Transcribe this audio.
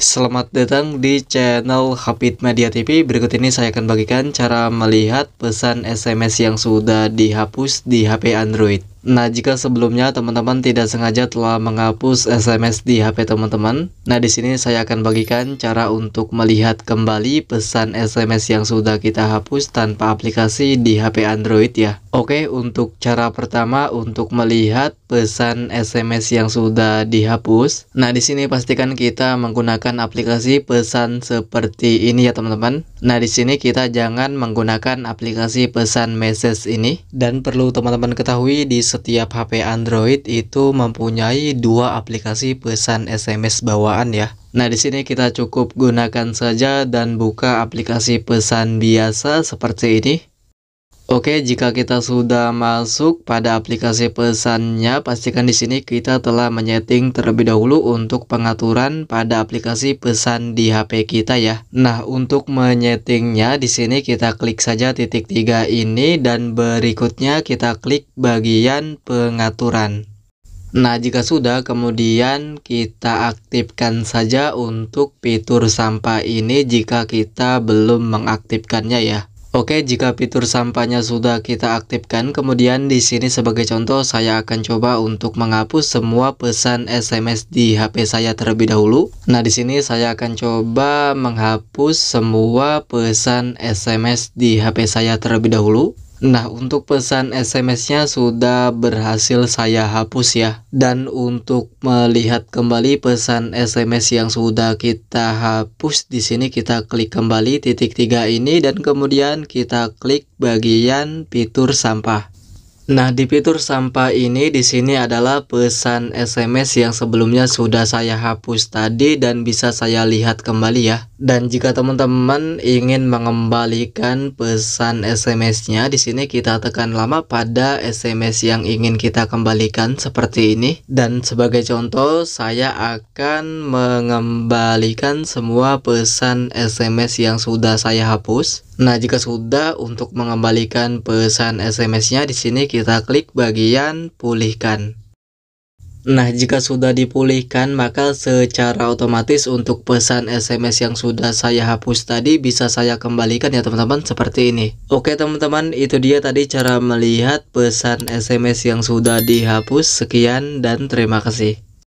Selamat datang di channel Hapit Media TV. Berikut ini saya akan bagikan cara melihat pesan SMS yang sudah dihapus di HP Android. Nah, jika sebelumnya teman-teman tidak sengaja telah menghapus SMS di HP teman-teman, nah di sini saya akan bagikan cara untuk melihat kembali pesan SMS yang sudah kita hapus tanpa aplikasi di HP Android ya. Oke, untuk cara pertama untuk melihat pesan SMS yang sudah dihapus. Nah, di sini pastikan kita menggunakan aplikasi pesan seperti ini ya, teman-teman. Nah, di sini kita jangan menggunakan aplikasi pesan message ini dan perlu teman-teman ketahui di setiap HP Android itu mempunyai dua aplikasi pesan SMS bawaan ya. Nah, di sini kita cukup gunakan saja dan buka aplikasi pesan biasa seperti ini. Oke, jika kita sudah masuk pada aplikasi pesannya, pastikan di sini kita telah menyeting terlebih dahulu untuk pengaturan pada aplikasi pesan di HP kita ya. Nah, untuk menyetingnya di sini kita klik saja titik tiga ini dan berikutnya kita klik bagian pengaturan. Nah, jika sudah, kemudian kita aktifkan saja untuk fitur sampah ini jika kita belum mengaktifkannya ya. Oke, jika fitur sampahnya sudah kita aktifkan, kemudian di sini sebagai contoh saya akan coba untuk menghapus semua pesan SMS di HP saya terlebih dahulu. Nah, di sini saya akan coba menghapus semua pesan SMS di HP saya terlebih dahulu. Nah untuk pesan SMS-nya sudah berhasil saya hapus ya Dan untuk melihat kembali pesan SMS yang sudah kita hapus di sini kita klik kembali titik tiga ini dan kemudian kita klik bagian fitur sampah Nah, di fitur sampah ini di sini adalah pesan SMS yang sebelumnya sudah saya hapus tadi dan bisa saya lihat kembali ya. Dan jika teman-teman ingin mengembalikan pesan SMS-nya, di sini kita tekan lama pada SMS yang ingin kita kembalikan seperti ini. Dan sebagai contoh, saya akan mengembalikan semua pesan SMS yang sudah saya hapus. Nah, jika sudah untuk mengembalikan pesan SMS-nya di sini kita klik bagian pulihkan. Nah, jika sudah dipulihkan, maka secara otomatis untuk pesan SMS yang sudah saya hapus tadi bisa saya kembalikan ya teman-teman seperti ini. Oke teman-teman, itu dia tadi cara melihat pesan SMS yang sudah dihapus. Sekian dan terima kasih.